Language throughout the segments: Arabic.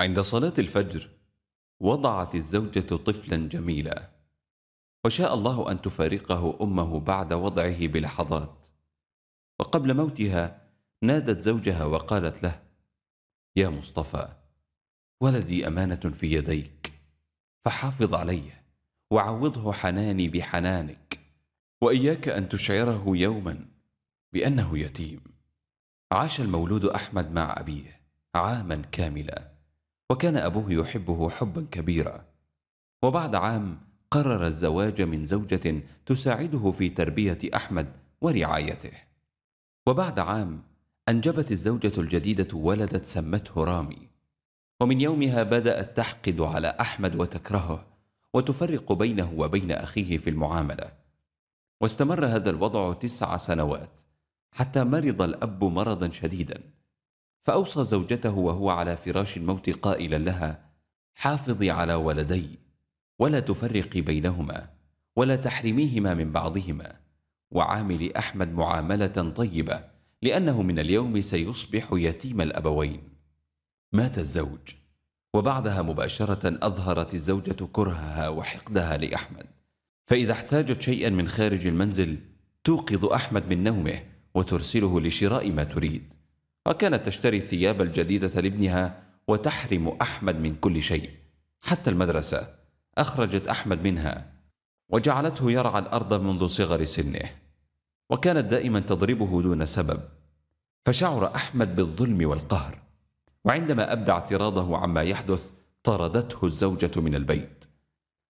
عند صلاة الفجر وضعت الزوجة طفلا جميلا وشاء الله أن تفارقه أمه بعد وضعه بلحظات وقبل موتها نادت زوجها وقالت له يا مصطفى ولدي أمانة في يديك فحافظ عليه وعوضه حناني بحنانك وإياك أن تشعره يوما بأنه يتيم عاش المولود أحمد مع أبيه عاما كاملا وكان أبوه يحبه حبا كبيرا وبعد عام قرر الزواج من زوجة تساعده في تربية أحمد ورعايته وبعد عام أنجبت الزوجة الجديدة ولدت سمته رامي ومن يومها بدأت تحقد على أحمد وتكرهه وتفرق بينه وبين أخيه في المعاملة واستمر هذا الوضع تسع سنوات حتى مرض الأب مرضا شديدا فأوصى زوجته وهو على فراش الموت قائلا لها حافظي على ولدي ولا تفرقي بينهما ولا تحرميهما من بعضهما وعامل أحمد معاملة طيبة لأنه من اليوم سيصبح يتيم الأبوين مات الزوج وبعدها مباشرة أظهرت الزوجة كرهها وحقدها لأحمد فإذا احتاجت شيئا من خارج المنزل توقظ أحمد من نومه وترسله لشراء ما تريد وكانت تشتري الثياب الجديدة لابنها وتحرم أحمد من كل شيء حتى المدرسة أخرجت أحمد منها وجعلته يرعى الأرض منذ صغر سنه وكانت دائما تضربه دون سبب فشعر أحمد بالظلم والقهر وعندما أبدى اعتراضه عما يحدث طردته الزوجة من البيت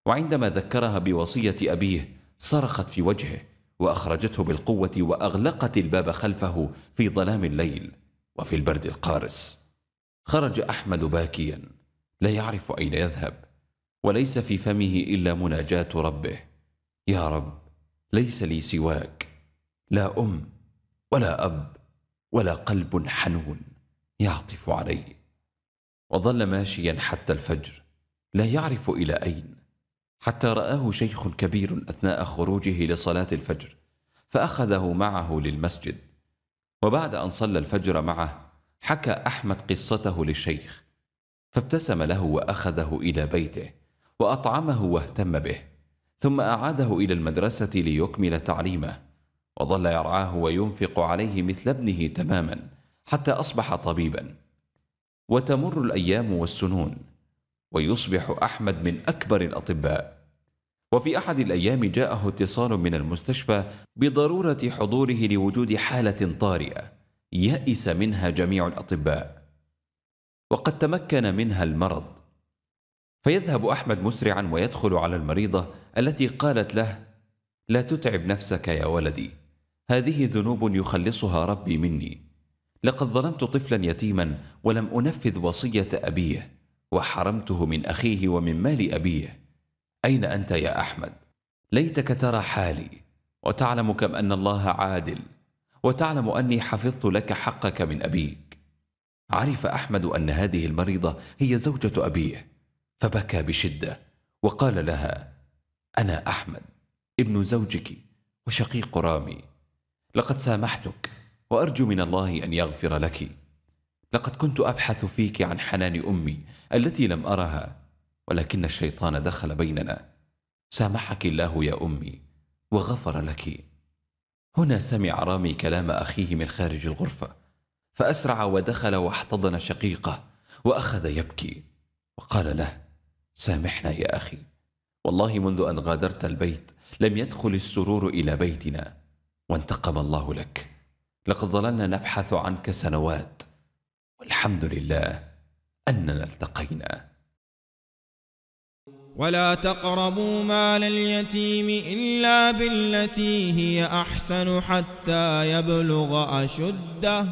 وعندما ذكرها بوصية أبيه صرخت في وجهه وأخرجته بالقوة وأغلقت الباب خلفه في ظلام الليل وفي البرد القارس خرج أحمد باكيا لا يعرف أين يذهب وليس في فمه إلا مناجاة ربه يا رب ليس لي سواك لا أم ولا أب ولا قلب حنون يعطف علي وظل ماشيا حتى الفجر لا يعرف إلى أين حتى رآه شيخ كبير أثناء خروجه لصلاة الفجر فأخذه معه للمسجد وبعد أن صلى الفجر معه حكى أحمد قصته للشيخ فابتسم له وأخذه إلى بيته وأطعمه واهتم به ثم أعاده إلى المدرسة ليكمل تعليمه وظل يرعاه وينفق عليه مثل ابنه تماما حتى أصبح طبيبا وتمر الأيام والسنون ويصبح أحمد من أكبر الأطباء وفي أحد الأيام جاءه اتصال من المستشفى بضرورة حضوره لوجود حالة طارئة يأس منها جميع الأطباء وقد تمكن منها المرض فيذهب أحمد مسرعا ويدخل على المريضة التي قالت له لا تتعب نفسك يا ولدي هذه ذنوب يخلصها ربي مني لقد ظلمت طفلا يتيما ولم أنفذ وصية أبيه وحرمته من أخيه ومن مال أبيه أين أنت يا أحمد؟ ليتك ترى حالي وتعلم كم أن الله عادل وتعلم أني حفظت لك حقك من أبيك عرف أحمد أن هذه المريضة هي زوجة أبيه فبكى بشدة وقال لها أنا أحمد ابن زوجك وشقيق رامي لقد سامحتك وأرجو من الله أن يغفر لك لقد كنت أبحث فيك عن حنان أمي التي لم أرها ولكن الشيطان دخل بيننا سامحك الله يا أمي وغفر لك هنا سمع رامي كلام أخيه من خارج الغرفة فأسرع ودخل واحتضن شقيقه وأخذ يبكي وقال له سامحنا يا أخي والله منذ أن غادرت البيت لم يدخل السرور إلى بيتنا وانتقم الله لك لقد ظللنا نبحث عنك سنوات والحمد لله أننا التقينا ولا تقربوا مال اليتيم إلا بالتي هي أحسن حتى يبلغ أشده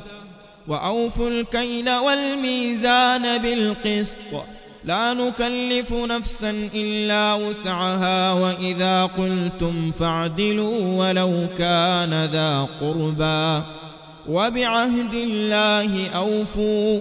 وأوفوا الكيل والميزان بالقسط لا نكلف نفسا إلا وسعها وإذا قلتم فاعدلوا ولو كان ذا قربى وبعهد الله أوفوا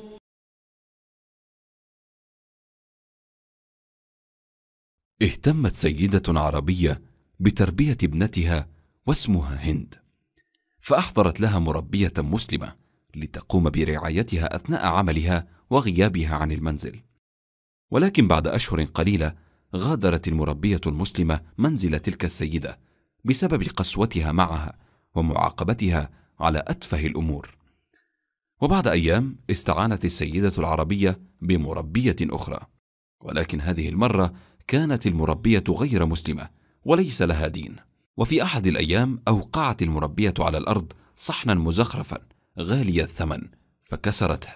اهتمت سيدة عربية بتربية ابنتها واسمها هند فأحضرت لها مربية مسلمة لتقوم برعايتها أثناء عملها وغيابها عن المنزل ولكن بعد أشهر قليلة غادرت المربية المسلمة منزل تلك السيدة بسبب قسوتها معها ومعاقبتها على أتفه الأمور وبعد أيام استعانت السيدة العربية بمربية أخرى ولكن هذه المرة كانت المربية غير مسلمة وليس لها دين وفي أحد الأيام أوقعت المربية على الأرض صحنا مزخرفا غالي الثمن فكسرته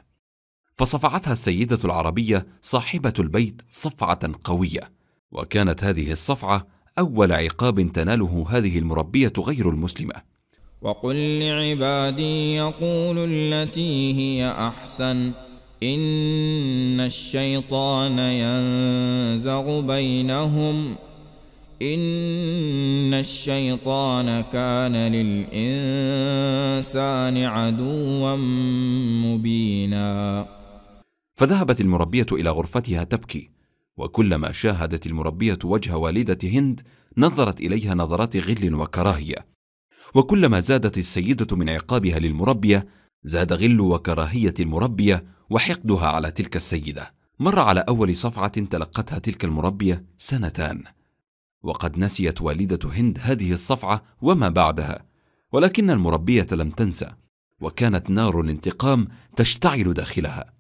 فصفعتها السيدة العربية صاحبة البيت صفعة قوية وكانت هذه الصفعة أول عقاب تناله هذه المربية غير المسلمة وقل لعبادي يقولوا التي هي احسن إن الشيطان ينزغ بينهم إن الشيطان كان للإنسان عدوا مبينا فذهبت المربية إلى غرفتها تبكي وكلما شاهدت المربية وجه والدة هند نظرت إليها نظرات غل وكراهية وكلما زادت السيدة من عقابها للمربية زاد غل وكراهية المربية وحقدها على تلك السيدة مر على أول صفعة تلقتها تلك المربية سنتان وقد نسيت والدة هند هذه الصفعة وما بعدها ولكن المربية لم تنسى وكانت نار الانتقام تشتعل داخلها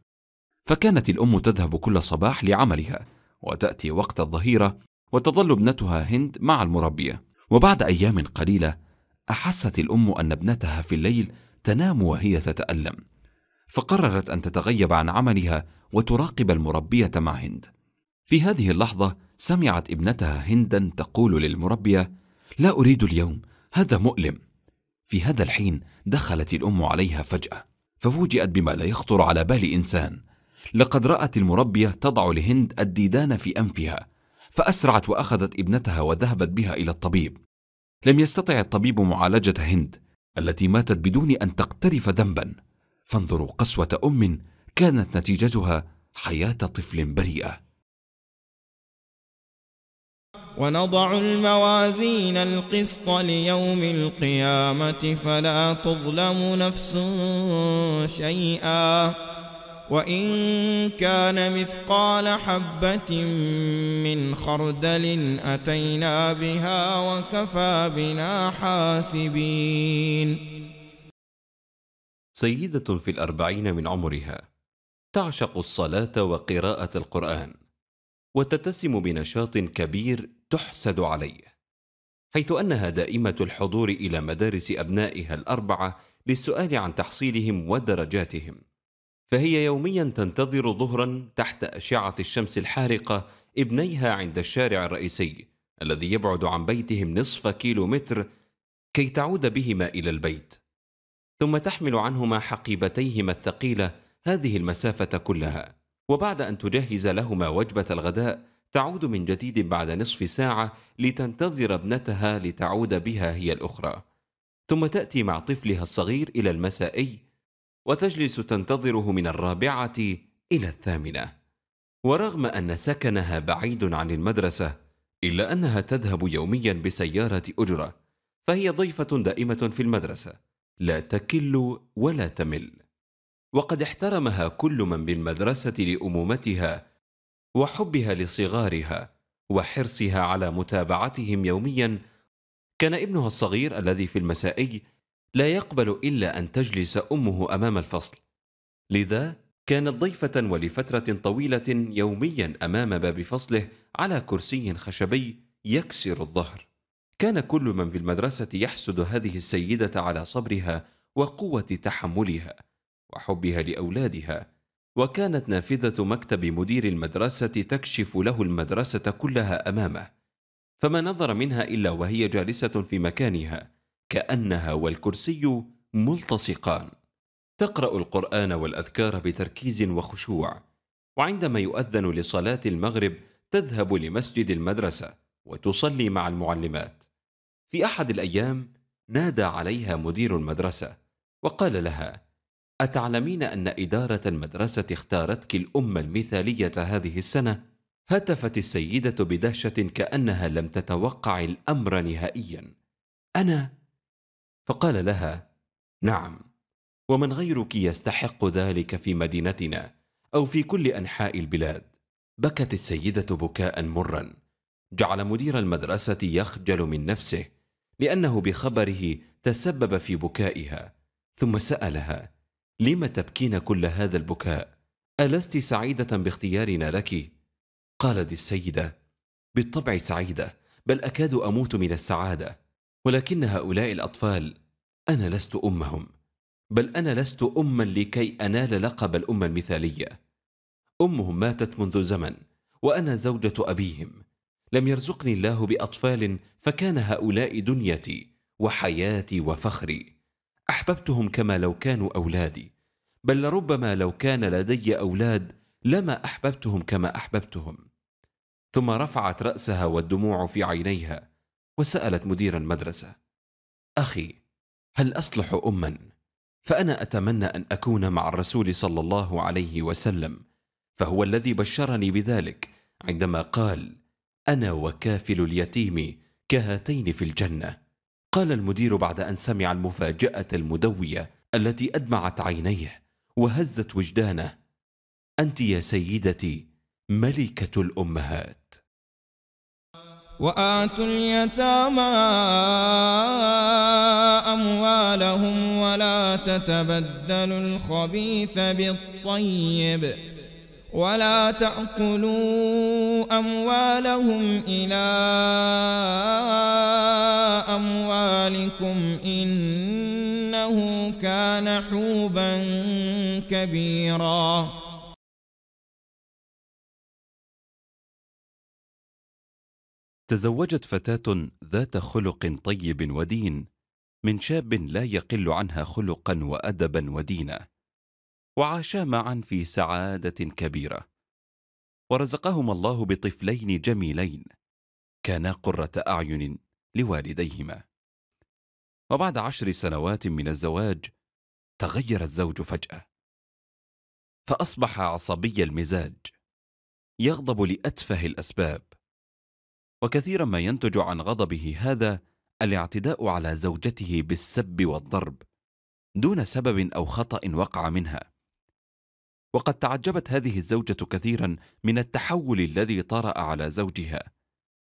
فكانت الأم تذهب كل صباح لعملها وتأتي وقت الظهيرة وتظل ابنتها هند مع المربية وبعد أيام قليلة أحست الأم أن ابنتها في الليل تنام وهي تتألم فقررت أن تتغيب عن عملها وتراقب المربية مع هند. في هذه اللحظة سمعت ابنتها هندا تقول للمربية: لا أريد اليوم، هذا مؤلم. في هذا الحين دخلت الأم عليها فجأة، ففوجئت بما لا يخطر على بال إنسان. لقد رأت المربية تضع لهند الديدان في أنفها، فأسرعت وأخذت ابنتها وذهبت بها إلى الطبيب. لم يستطع الطبيب معالجة هند التي ماتت بدون أن تقترف ذنبا، فانظروا قسوة أم كانت نتيجتها حياة طفل بريئة ونضع الموازين القسط ليوم القيامة فلا تظلم نفس شيئا وإن كان مثقال حبة من خردل أتينا بها وكفى بنا حاسبين سيدة في الأربعين من عمرها تعشق الصلاة وقراءة القرآن وتتسم بنشاط كبير تحسد عليه حيث أنها دائمة الحضور إلى مدارس أبنائها الأربعة للسؤال عن تحصيلهم ودرجاتهم فهي يوميا تنتظر ظهرا تحت أشعة الشمس الحارقة ابنيها عند الشارع الرئيسي الذي يبعد عن بيتهم نصف كيلو متر كي تعود بهما إلى البيت ثم تحمل عنهما حقيبتيهما الثقيله هذه المسافه كلها وبعد ان تجهز لهما وجبه الغداء تعود من جديد بعد نصف ساعه لتنتظر ابنتها لتعود بها هي الاخرى ثم تاتي مع طفلها الصغير الى المسائي وتجلس تنتظره من الرابعه الى الثامنه ورغم ان سكنها بعيد عن المدرسه الا انها تذهب يوميا بسياره اجره فهي ضيفه دائمه في المدرسه لا تكل ولا تمل وقد احترمها كل من بالمدرسه لامومتها وحبها لصغارها وحرصها على متابعتهم يوميا كان ابنها الصغير الذي في المسائي لا يقبل الا ان تجلس امه امام الفصل لذا كانت ضيفه ولفتره طويله يوميا امام باب فصله على كرسي خشبي يكسر الظهر كان كل من في المدرسة يحسد هذه السيدة على صبرها وقوة تحملها وحبها لأولادها وكانت نافذة مكتب مدير المدرسة تكشف له المدرسة كلها أمامه فما نظر منها إلا وهي جالسة في مكانها كأنها والكرسي ملتصقان تقرأ القرآن والأذكار بتركيز وخشوع وعندما يؤذن لصلاة المغرب تذهب لمسجد المدرسة وتصلي مع المعلمات في احد الايام نادى عليها مدير المدرسه وقال لها اتعلمين ان اداره المدرسه اختارتك الام المثاليه هذه السنه هتفت السيده بدهشه كانها لم تتوقع الامر نهائيا انا فقال لها نعم ومن غيرك يستحق ذلك في مدينتنا او في كل انحاء البلاد بكت السيده بكاء مرا جعل مدير المدرسه يخجل من نفسه لانه بخبره تسبب في بكائها ثم سالها لم تبكين كل هذا البكاء الست سعيده باختيارنا لك قالت السيده بالطبع سعيده بل اكاد اموت من السعاده ولكن هؤلاء الاطفال انا لست امهم بل انا لست اما لكي انال لقب الام المثاليه امهم ماتت منذ زمن وانا زوجه ابيهم لم يرزقني الله باطفال فكان هؤلاء دنيتي وحياتي وفخري احببتهم كما لو كانوا اولادي بل لربما لو كان لدي اولاد لما احببتهم كما احببتهم ثم رفعت راسها والدموع في عينيها وسالت مدير المدرسه اخي هل اصلح اما فانا اتمنى ان اكون مع الرسول صلى الله عليه وسلم فهو الذي بشرني بذلك عندما قال أنا وكافل اليتيم كهاتين في الجنة قال المدير بعد أن سمع المفاجأة المدوية التي أدمعت عينيه وهزت وجدانه أنت يا سيدتي ملكة الأمهات وآتوا اليتامى أموالهم ولا تتبدلوا الخبيث بالطيب ولا تأكلوا أموالهم إلى أموالكم إنه كان حوبا كبيرا تزوجت فتاة ذات خلق طيب ودين من شاب لا يقل عنها خلقا وأدبا ودينا وعاشا معا في سعاده كبيره ورزقهما الله بطفلين جميلين كانا قره اعين لوالديهما وبعد عشر سنوات من الزواج تغير الزوج فجاه فاصبح عصبي المزاج يغضب لاتفه الاسباب وكثيرا ما ينتج عن غضبه هذا الاعتداء على زوجته بالسب والضرب دون سبب او خطا وقع منها وقد تعجبت هذه الزوجة كثيرا من التحول الذي طرأ على زوجها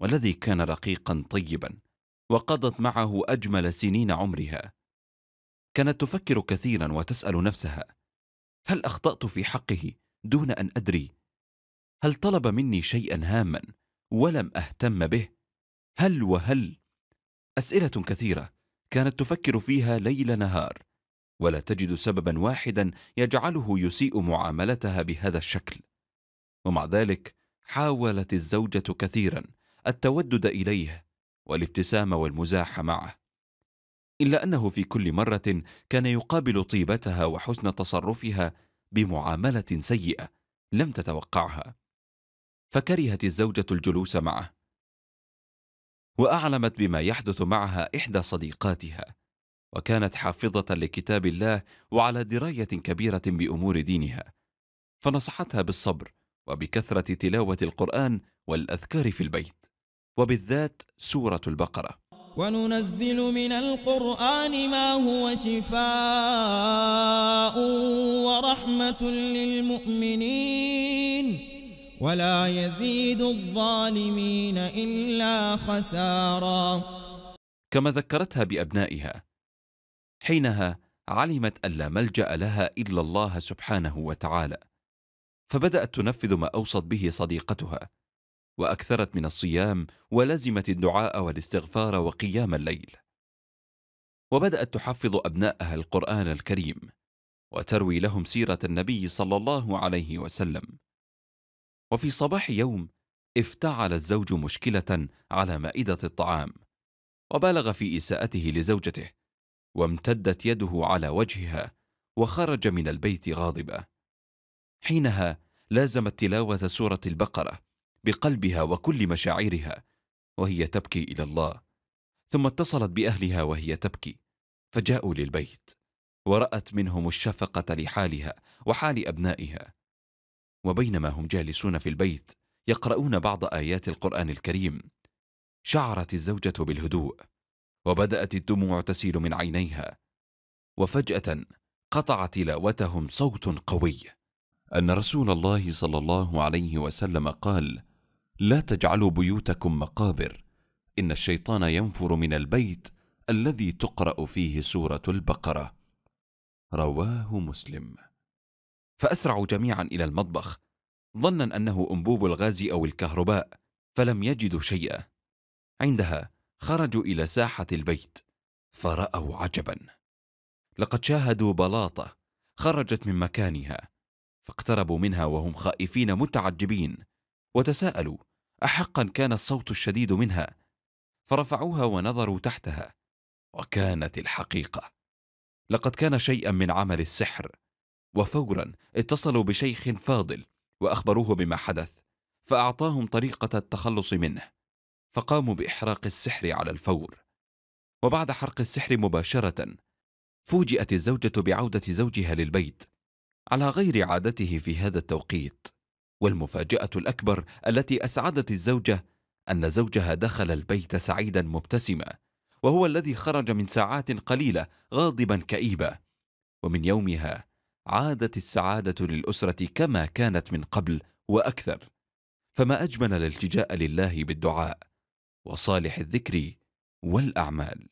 والذي كان رقيقا طيبا وقضت معه أجمل سنين عمرها كانت تفكر كثيرا وتسأل نفسها هل أخطأت في حقه دون أن أدري؟ هل طلب مني شيئا هاما ولم أهتم به؟ هل وهل؟ أسئلة كثيرة كانت تفكر فيها ليل نهار ولا تجد سببا واحدا يجعله يسيء معاملتها بهذا الشكل ومع ذلك حاولت الزوجه كثيرا التودد اليه والابتسام والمزاح معه الا انه في كل مره كان يقابل طيبتها وحسن تصرفها بمعامله سيئه لم تتوقعها فكرهت الزوجه الجلوس معه واعلمت بما يحدث معها احدى صديقاتها وكانت حافظة لكتاب الله وعلى دراية كبيرة بأمور دينها فنصحتها بالصبر وبكثرة تلاوة القرآن والأذكار في البيت وبالذات سورة البقرة وننزل من القرآن ما هو شفاء ورحمة للمؤمنين ولا يزيد الظالمين إلا خسارا كما ذكرتها بأبنائها حينها علمت ان لا ملجا لها الا الله سبحانه وتعالى فبدات تنفذ ما اوصت به صديقتها واكثرت من الصيام ولزمت الدعاء والاستغفار وقيام الليل وبدات تحفظ ابناءها القران الكريم وتروي لهم سيره النبي صلى الله عليه وسلم وفي صباح يوم افتعل الزوج مشكله على مائده الطعام وبالغ في اساءته لزوجته وامتدت يده على وجهها وخرج من البيت غاضبة حينها لازمت تلاوة سورة البقرة بقلبها وكل مشاعرها وهي تبكي إلى الله ثم اتصلت بأهلها وهي تبكي فجاءوا للبيت ورأت منهم الشفقة لحالها وحال أبنائها وبينما هم جالسون في البيت يقرؤون بعض آيات القرآن الكريم شعرت الزوجة بالهدوء وبدات الدموع تسيل من عينيها وفجاه قطع تلاوتهم صوت قوي ان رسول الله صلى الله عليه وسلم قال لا تجعلوا بيوتكم مقابر ان الشيطان ينفر من البيت الذي تقرا فيه سوره البقره رواه مسلم فاسرعوا جميعا الى المطبخ ظنا انه انبوب الغاز او الكهرباء فلم يجدوا شيئا عندها خرجوا إلى ساحة البيت فرأوا عجبا لقد شاهدوا بلاطة خرجت من مكانها فاقتربوا منها وهم خائفين متعجبين وتساءلوا أحقا كان الصوت الشديد منها فرفعوها ونظروا تحتها وكانت الحقيقة لقد كان شيئا من عمل السحر وفورا اتصلوا بشيخ فاضل وأخبروه بما حدث فأعطاهم طريقة التخلص منه فقاموا باحراق السحر على الفور وبعد حرق السحر مباشره فوجئت الزوجه بعوده زوجها للبيت على غير عادته في هذا التوقيت والمفاجاه الاكبر التي اسعدت الزوجه ان زوجها دخل البيت سعيدا مبتسما وهو الذي خرج من ساعات قليله غاضبا كئيبا ومن يومها عادت السعاده للاسره كما كانت من قبل واكثر فما اجمل الالتجاء لله بالدعاء وصالح الذكر والأعمال